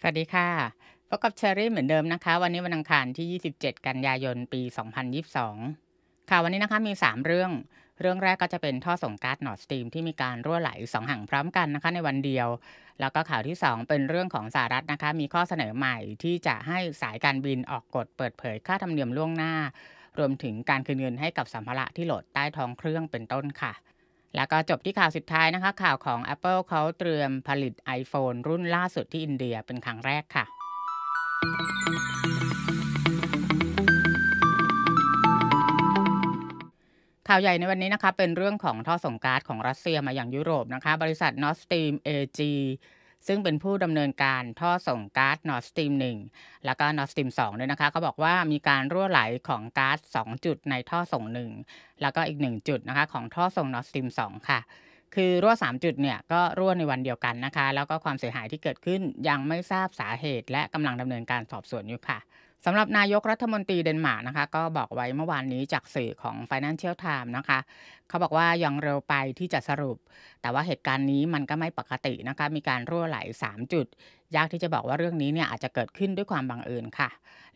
สวัสดีค่ะ พบกับเชอรี่เหมือนเดิมนะคะวันนี้วันอังคารที่ 27 กันยายนปี 2022ค่ะวันนี้นะคะมี 3 เรื่อง เรื่องแรกก็จะเป็นท่อส่งก๊าซนอร์ดสตรีมที่มีการรั่วไหล2ห่งพร้อมกันนะคะในวันเดียว แล้วก็ข่าวที่ 2 เป็นเรื่องของสหรัฐนะคะมีข้อเสนอใหม่ที่จะให้สายการบินออกกฎเปิดเผยค่าธรรมเนียมล่วงหน้า รวมถึงการคืนเงินให้กับสัมภาระที่โหลดใต้ท้องเครื่องเป็นต้นค่ะแล้วก็จบที่ข่าวสุดท้ายนะคะข่าวของ Apple เขาเตรียมผลิต iPhone รุ่นล่าสุดที่อินเดียเป็นครั้งแรกค่ะ ข่าวใหญ่ในวันนี้นะคะเป็นเรื่องของท่อส่งก๊าซของรัสเซียมาอย่างยุโรปนะคะบริษัท Nord Stream AG ซึ่งเป็นผู้ดำเนินการท่อส่งก๊าซนอร์สตีมหนึ่งแล้วก็นอร์สตีมสองด้วยนะคะเขาบอกว่ามีการรั่วไหลของก๊าซสองจุดในท่อส่งหนึ่งแล้วก็อีกหนึ่งจุดนะคะของท่อส่งนอร์สตีมสองค่ะ คือรั่ว3จุดเนี่ยก็รั่วในวันเดียวกันนะคะแล้วก็ความเสียหายที่เกิดขึ้นยังไม่ทราบสาเหตุและกำลังดำเนินการสอบสวนอยู่ค่ะสำหรับนายกรัฐมนตรีเดนมาร์กนะคะก็บอกไว้เมื่อวานนี้จากสื่อของ Financial Times นะคะเขาบอกว่ายังเร็วไปที่จะสรุป แต่ว่าเหตุการณ์นี้มันก็ไม่ปกตินะคะมีการรั่วไหล 3 จุด ยากที่จะบอกว่าเรื่องนี้เนี่ยอาจจะเกิดขึ้นด้วยความบังเอิญค่ะ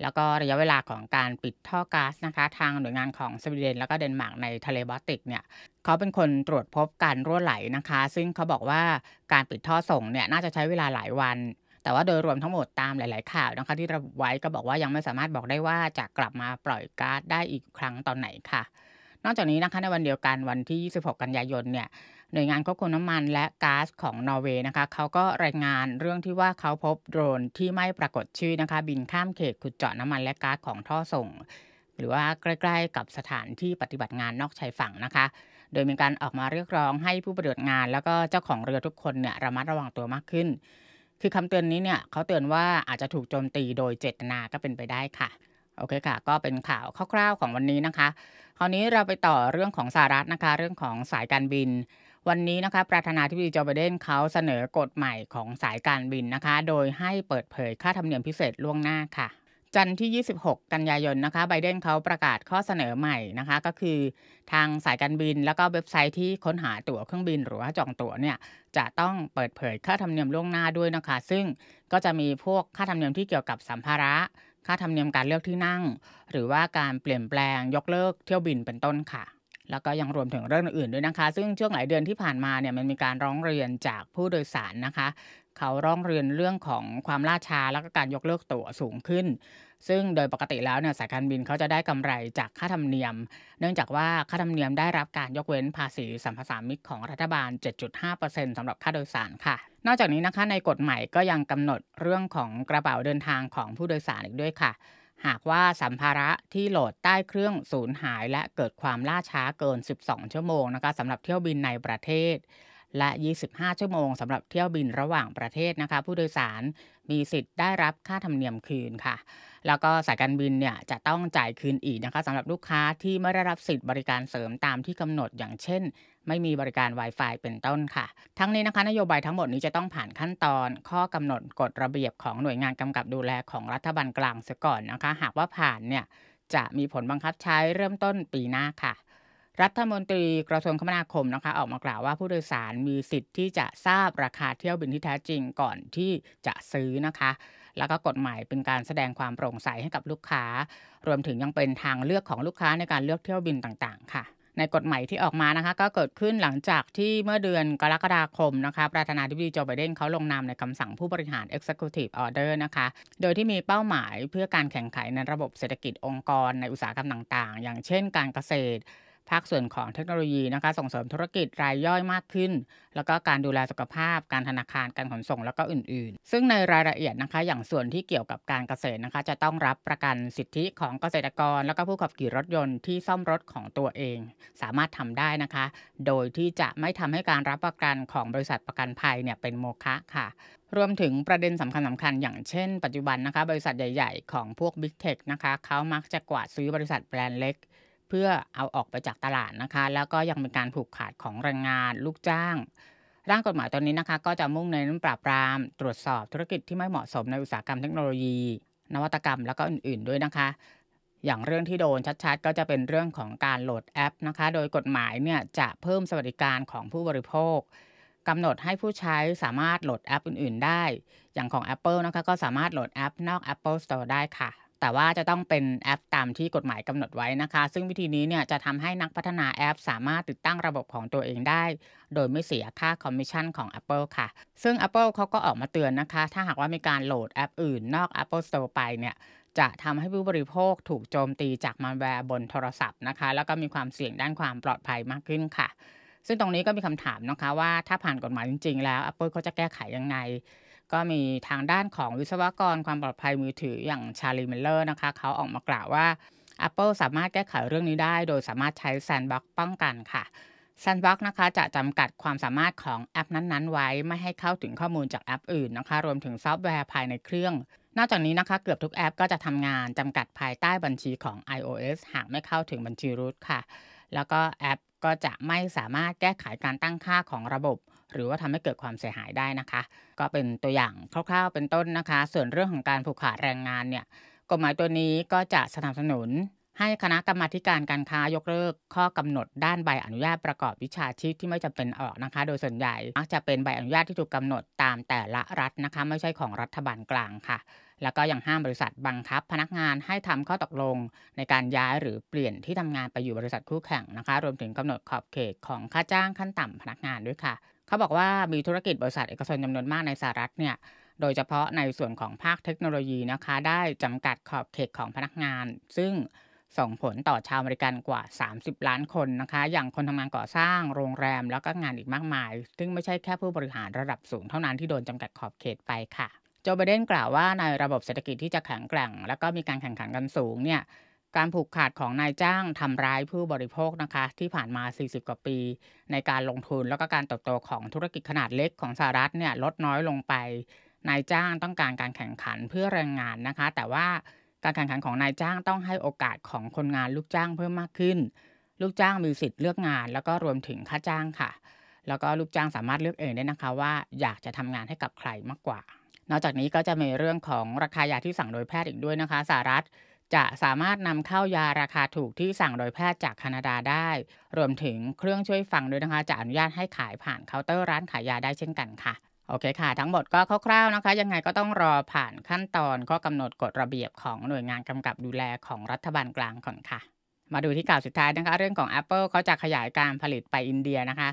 แล้วก็ระยะเวลาของการปิดท่อก๊าซนะคะ ทางหน่วยงานของสวีเดนแล้วก็เดนมาร์กในทะเลบอลติกเนี่ยเขาเป็นคนตรวจพบการรั่วไหลนะคะ ซึ่งเขาบอกว่าการปิดท่อส่งเนี่ยน่าจะใช้เวลาหลายวันแต่ว่าโดยรวมทั้งหมดตามหลาย ๆข่าวนะคะที่ระบุไว้ก็บอกว่ายังไม่สามารถบอกได้ว่าจะกลับมาปล่อยก๊าซได้อีกครั้งตอนไหนค่ะ นอกจากนี้นะคะในวันเดียวกันวันที่26กันยายนเนี่ยหน่วยงานควบคุมน้ำมันและก๊าซของนอร์เวย์นะคะเขาก็รายงานเรื่องที่ว่าเขาพบโดรนที่ไม่ปรากฏชื่อนะคะบินข้ามเขตขุดเจาะน้ำมันและก๊าซของท่อส่ง หรือว่าใกล้ๆกับสถานที่ปฏิบัติงานนอกชายฝั่งนะคะ โดยมีการออกมาเรียกร้องให้ผู้ปฏิบัติงาน แล้วก็เจ้าของเรือทุกคนเนี่ยระมัดระวังตัวมากขึ้นคือคำเตือนนี้เนี่ยเขาเตือนว่าอาจจะถูกโจมตีโดยเจตนาก็เป็นไปได้ค่ะ โอเคค่ะ ก็เป็นข่าวคร่าวๆของวันนี้นะคะ คราวนี้เราไปต่อเรื่องของสหรัฐนะคะเรื่องของสายการบิน วันนี้นะคะประธานาธิบดีโจไบเดนเขาเสนอกฎใหม่ของสายการบินนะคะ โดยให้เปิดเผยค่าธรรมเนียมพิเศษล่วงหน้าค่ะจันทร์ที่ 26 กันยายนนะคะไบเดนเขาประกาศข้อเสนอใหม่นะคะก็คือ ทางสายการบินแล้วก็เว็บไซต์ที่ค้นหาตั๋วเครื่องบินหรือว่าจองตั๋วเนี่ยจะต้องเปิดเผยค่าธรรมเนียมล่วงหน้าด้วยนะคะ ซึ่งก็จะมีพวกค่าธรรมเนียมที่เกี่ยวกับสัมภาระ ค่าธรรมเนียมการเลือกที่นั่ง หรือว่าการเปลี่ยนแปลง ยกเลิก เที่ยวบินเป็นต้นค่ะแล้วก็ยังรวมถึงเรื่องอื่นด้วยนะคะ ซึ่งช่วงหลายเดือนที่ผ่านมาเนี่ยมันมีการร้องเรียนจากผู้โดยสารนะคะ เขาร้องเรียนเรื่องของความล่าช้าแล้วก็การยกเลิกตั๋วสูงขึ้น ซึ่งโดยปกติแล้วเนี่ยสายการบินเขาจะได้กำไรจากค่าธรรมเนียมเนื่องจากว่าค่าธรรมเนียมได้รับการยกเว้นภาษีสัมภาษามิตรของรัฐบาล 7.5%สำหรับค่าโดยสารค่ะ นอกจากนี้นะคะ ในกฎใหม่ก็ยังกำหนดเรื่องของกระเป๋าเดินทางของผู้โดยสารอีกด้วยค่ะหากว่าสัมภาระที่โหลดใต้เครื่องสูญหายและเกิดความล่าช้าเกิน 12 ชั่วโมงนะคะสำหรับเที่ยวบินในประเทศและ 25 ชั่วโมงสำหรับเที่ยวบินระหว่างประเทศนะคะ ผู้โดยสารมีสิทธิ์ได้รับค่าธรรมเนียมคืนค่ะ แล้วก็สายการบินเนี่ยจะต้องจ่ายคืนอีกนะคะสำหรับลูกค้าที่ไม่ได้รับสิทธิ์บริการเสริมตามที่กำหนดอย่างเช่น ไม่มีบริการ Wi-Fi เป็นต้นค่ะ ทั้งนี้นะคะ นโยบายทั้งหมดนี้จะต้องผ่านขั้นตอน ข้อกำหนดกฎระเบียบของหน่วยงานกำกับดูแลของรัฐบาลกลางเสียก่อนนะคะ หากว่าผ่านเนี่ยจะมีผลบังคับใช้เริ่มต้นปีหน้าค่ะรัฐมนตรีกระทรวงคมนาคมนะคะออกมากล่าวว่าผู้โดยสารมีสิทธิ์ที่จะทราบราคาเที่ยวบินที่แท้จริงก่อนที่จะซื้อนะคะ แล้วก็กฎหมายเป็นการแสดงความโปร่งใสให้กับลูกค้า รวมถึงยังเป็นทางเลือกของลูกค้าในการเลือกเที่ยวบินต่างๆค่ะ ในกฎหมายที่ออกมานะคะก็เกิดขึ้นหลังจากที่เมื่อเดือนกรกฎาคมนะคะประธานาธิบดีโจไบเดนเขาลงนามในคำสั่งผู้บริหาร Executive Order นะคะ โดยที่มีเป้าหมายเพื่อการแข่งขันในระบบเศรษฐกิจองค์กร ในอุตสาหกรรมต่างๆ อย่างเช่น การเกษตรภาคส่วนของเทคโนโลยีนะคะส่งเสริมธุรกิจรายย่อยมากขึ้น แล้วก็การดูแลสุขภาพ การธนาคารการขนส่งแล้วก็อื่นๆ ซึ่งในรายละเอียดนะคะ อย่างส่วนที่เกี่ยวกับการเกษตรนะคะ จะต้องรับประกันสิทธิของเกษตรกร แล้วก็ผู้ขับขี่รถยนต์ที่ซ่อมรถของตัวเอง สามารถทำได้นะคะ โดยที่จะไม่ทำให้การรับประกันของบริษัทประกันภัยเนี่ยเป็นโมฆะค่ะ รวมถึงประเด็นสำคัญสำคัญอย่างเช่น ปัจจุบันนะคะ บริษัทใหญ่ๆของพวก Big Tech นะคะเขามักจะกวาดซื้อบริษัทแบรนด์เล็กเพื่อเอาออกไปจากตลาดนะคะ แล้วก็ยังเป็นการผูกขาดของแรงงานลูกจ้าง ร่างกฎหมายตอนนี้นะคะ ก็จะมุ่งเน้นปราบปราม ตรวจสอบธุรกิจที่ไม่เหมาะสมในอุตสาหกรรมเทคโนโลยี นวัตกรรมแล้วก็อื่นๆด้วยนะคะ อย่างเรื่องที่โดนชัดๆ ก็จะเป็นเรื่องของการโหลดแอปนะคะ โดยกฎหมายเนี่ยจะเพิ่มสวัสดิการของผู้บริโภคกำหนดให้ผู้ใช้สามารถโหลดแอปอื่นๆ ได้ อย่างของ Apple นะคะก็สามารถโหลดแอป นอก Apple Store ได้ค่ะแต่ว่าจะต้องเป็นแอปตามที่กฎหมายกำหนดไว้นะคะ ซึ่งวิธีนี้เนี่ยจะทำให้นักพัฒนาแอปสามารถติดตั้งระบบของตัวเองได้ โดยไม่เสียค่าคอมมิชชั่นของ Apple ค่ะ ซึ่ง Apple เขาก็ออกมาเตือนนะคะ ถ้าหากว่ามีการโหลดแอปอื่นนอก Apple Store ไปเนี่ยจะทำให้ผู้บริโภคถูกโจมตีจากมาแวร์บนโทรศัพท์นะคะ แล้วก็มีความเสี่ยงด้านความปลอดภัยมากขึ้นค่ะ ซึ่งตรงนี้ก็มีคำถามนะคะว่าถ้าผ่านกฎหมายจริง ๆ แล้ว Apple เขาจะแก้ไขยังไงก็มีทางด้านของวิศวกรความปลอดภัยมือถืออย่างชาลีมลเลอร์นะคะเขาออกมากล่าวว่า Apple สามารถแก้ไขเรื่องนี้ได้โดยสามารถใช้แซนด์บ็อกป้องกันค่ะแซนด์บ็อกนะคะ จะจำกัดความสามารถของแอปนั้นๆ ไว้ไม่ให้เข้าถึงข้อมูลจากแอปอื่นนะคะ รวมถึงซอฟต์แวร์ภายในเครื่องนอกจากนี้นะคะเกือบทุกแอปก็จะทำงานจำกัดภายใต้บัญชีของ iOS หากไม่เข้าถึงบัญชีรูทค่ะ แล้วก็แอป ก็จะไม่สามารถแก้ไขการตั้งค่าของระบบหรือว่าทำให้เกิดความเสียหายได้นะคะ ก็เป็นตัวอย่างคร่าวๆ เป็นต้นนะคะ ส่วนเรื่องของการผูกขาดแรงงานเนี่ย กฎหมายตัวนี้ก็จะสนับสนุน ให้คณะกรรมาการการค้ายกเลิก ข้อกำหนดด้านใบอนุญาตประกอบวิชาชีพที่ไม่จำเป็นออกนะคะ โดยส่วนใหญ่มักจะเป็นใบอนุญาตที่ถูกกาหนดตามแต่ละรัฐนะคะ ไม่ใช่ของรัฐบาลกลางค่ะ แล้วก็ยังห้ามบริษัทบังคับพนักงานให้ทำข้อตกลง ในการย้ายหรือเปลี่ยนที่ทำงานไปอยู่บริษัทคู่แข่งนะคะ รวมถึงกำหนดขอบเขตของค่าจ้างขั้นต่ำ พนักงานด้วยค่ะเขาบอกว่ามีธุรกิจบริษัทเอกชนจำนวนมากในสหรัฐเนี่ย โดยเฉพาะในส่วนของภาคเทคโนโลยีนะคะ ได้จำกัดขอบเขตของพนักงาน ซึ่งส่งผลต่อชาวอเมริกันกว่า 30 ล้านคนนะคะ อย่างคนทำงานก่อสร้าง โรงแรมแล้วก็งานอีกมากมาย ซึ่งไม่ใช่แค่ผู้บริหารระดับสูงเท่านั้นที่โดนจำกัดขอบเขตไปค่ะ โจไบเดนกล่าวว่า ในระบบเศรษฐกิจที่จะแข็งแกร่ง และก็มีการแข่งขันกันสูงเนี่ยการผูกขาดของนายจ้างทำร้ายผู้บริโภคนะคะที่ผ่านมา 40 กว่าปี ในการลงทุนแล้วก็การเติบโตของธุรกิจขนาดเล็กของสหรัฐเนี่ยลดน้อยลงไป นายจ้างต้องการการแข่งขันเพื่อแรงงานนะคะ แต่ว่าการแข่งขันของนายจ้างต้องให้โอกาสของคนงานลูกจ้างเพิ่มมากขึ้น ลูกจ้างมีสิทธิ์เลือกงานแล้วก็รวมถึงค่าจ้างค่ะ แล้วก็ลูกจ้างสามารถเลือกเองได้นะคะว่าอยากจะทำงานให้กับใครมากกว่า นอกจากนี้ก็จะมีเรื่องของราคายาที่สั่งโดยแพทย์อีกด้วยนะคะสหรัฐจะสามารถนำเข้ายาราคาถูกที่สั่งโดยแพทย์จากแคนาดาได้ รวมถึงเครื่องช่วยฟังด้วยนะคะจะอนุญาตให้ขายผ่านเคาน์เตอร์ร้านขายยาได้เช่นกันค่ะ โอเคค่ะ ทั้งหมดก็คร่าวๆนะคะ ยังไงก็ต้องรอผ่านขั้นตอนข้อกำหนดกฎระเบียบของหน่วยงานกำกับดูแลของรัฐบาลกลางก่อนค่ะ มาดูที่ข่าวสุดท้ายนะคะ เรื่องของ Apple เขาจะขยายการผลิตไปอินเดียนะคะ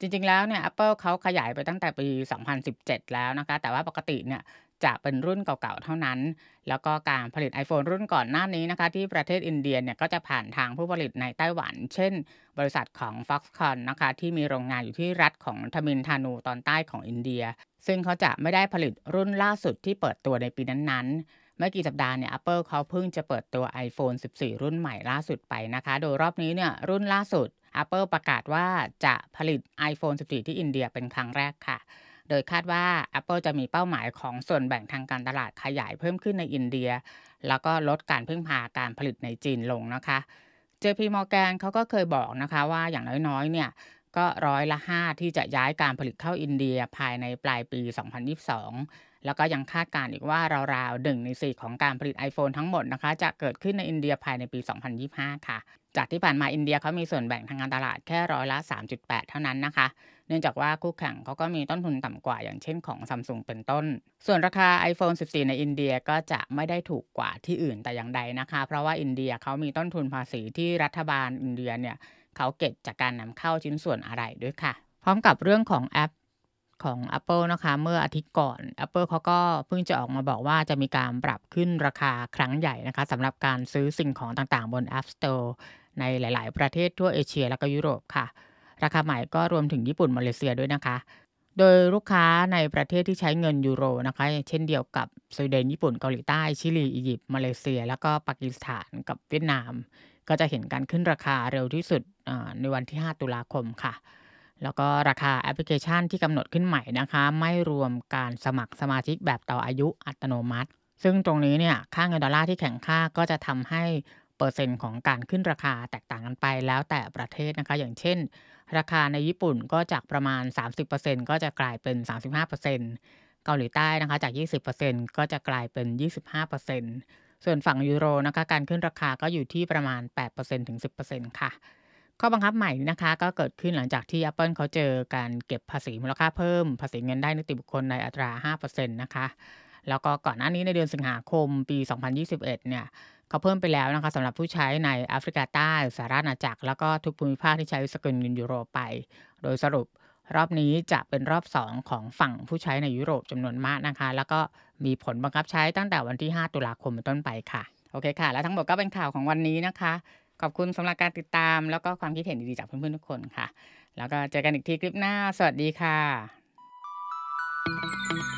จริงๆแล้วเนี่ยแอปเปิลเขาขยายไปตั้งแต่ปี 2017 แล้วนะคะ แต่ว่าปกติเนี่ยจะเป็นรุ่นเก่าๆ เท่านั้น แล้วก็การผลิต iPhone รุ่นก่อนหน้านี้นะคะ ที่ประเทศอินเดียเนี่ยก็จะผ่านทางผู้ผลิตในไต้หวัน เช่นบริษัทของ Foxconn นะคะ ที่มีโรงงานอยู่ที่รัฐของทมินทานูตอนใต้ของอินเดีย ซึ่งเขาจะไม่ได้ผลิตรุ่นล่าสุดที่เปิดตัวในปีนั้นๆไม่กี่สัปดาห์เนี่ย Apple เขาเพิ่งจะเปิดตัว iPhone 14 รุ่นใหม่ล่าสุดไปนะคะ โดยรอบนี้เนี่ยรุ่นล่าสุด Apple ประกาศว่าจะผลิต iPhone 14ที่อินเดียเป็นครั้งแรกค่ะโดยคาดว่า Apple จะมีเป้าหมายของส่วนแบ่งทางการตลาดขยายเพิ่มขึ้นในอินเดีย แล้วก็ลดการพึ่งพาการผลิตในจีนลงนะคะเจพีมอร์แกนเขาก็เคยบอกนะคะว่าอย่างน้อยๆเนี่ยก็ร้อยละ5 ที่จะย้ายการผลิตเข้าอินเดียภายในปลายปี 2022แล้วก็ยังคาดการณ์อีกว่า ราวๆหนึ่งในสี่ของการผลิต iPhone ทั้งหมดนะคะ จะเกิดขึ้นในอินเดียภายในปี 2025 ค่ะ จากที่ผ่านมาอินเดียเขามีส่วนแบ่งทางการตลาดแค่ร้อยละ 3.8 เท่านั้นนะคะ เนื่องจากว่าคู่แข่งเขาก็มีต้นทุนต่ำกว่าอย่างเช่นของซัมซุงเป็นต้น ส่วนราคา iPhone 14 ในอินเดียก็จะไม่ได้ถูกกว่าที่อื่นแต่อย่างใดนะคะ เพราะว่าอินเดียเขามีต้นทุนภาษีที่รัฐบาลอินเดียเนี่ยเขาเก็บจากการนำเข้าชิ้นส่วนอะไรด้วยค่ะ พร้อมกับเรื่องของแอปของ Apple นะคะเมื่ออาทิตย์ก่อน Apple เขาก็เพิ่งจะออกมาบอกว่าจะมีการปรับขึ้นราคาครั้งใหญ่นะคะสำหรับการซื้อสิ่งของต่างๆบน App Store ในหลายๆประเทศทั่วเอเชียและก็ยุโรปค่ะ ราคาใหม่ก็รวมถึงญี่ปุ่นมาเลเซียด้วยนะคะ โดยลูกค้าในประเทศที่ใช้เงินยูโรนะคะ เช่นเดียวกับสวีเดนญี่ปุ่นเกาหลีใต้ ชิลีอียิปต์มาเลเซีย แล้วก็ปากีสถานกับเวียดนาม ก็จะเห็นการขึ้นราคาเร็วที่สุดในวันที่ 5 ตุลาคมค่ะแล้วก็ราคาแอปพลิเคชันที่กำหนดขึ้นใหม่นะคะ ไม่รวมการสมัครสมาชิกแบบต่ออายุอัตโนมัติ ซึ่งตรงนี้เนี่ยค่าเงินดอลลาร์ที่แข่งค่าก็จะทำให้เปอร์เซ็นต์ของการขึ้นราคาแตกต่างกันไปแล้วแต่ประเทศนะคะ อย่างเช่นราคาในญี่ปุ่นก็จากประมาณ 30%ก็จะกลายเป็น 35%เกาหลีใต้นะคะจาก 20%ก็จะกลายเป็น 25%ส่วนฝั่งยูโรนะคะ การขึ้นราคาก็อยู่ที่ประมาณ8%ถึง10%ค่ะข้อบังคับใหม่นะคะ ก็เกิดขึ้นหลังจากที่ Apple เขาเจอการเก็บภาษีมูลค่าเพิ่ม ภาษีเงินได้นิติบุคคลในอัตรา 5%นะคะ แล้วก็ก่อนหน้านี้ในเดือนสิงหาคมปี 2021 เนี่ยเขาเพิ่มไปแล้วนะคะสำหรับผู้ใช้ในแอฟริกาใต้สหรัฐอาณาจักร แล้วก็ทุกภูมิภาคที่ใช้สกุลเงินยูโรไป โดยสรุปรอบนี้จะเป็นรอบ 2 ของฝั่งผู้ใช้ในยุโรปจำนวนมากนะคะแล้วก็มีผลบังคับใช้ตั้งแต่วันที่ 5 ตุลาคมเป็นต้นไปค่ะโอเคค่ะ และทั้งหมดก็เป็นข่าวของวันนี้นะคะขอบคุณสำหรับการติดตาม แล้วก็ความคิดเห็นดี ๆ จากเพื่อนๆทุกคนค่ะ แล้วก็เจอกันอีกทีคลิปหน้า สวัสดีค่ะ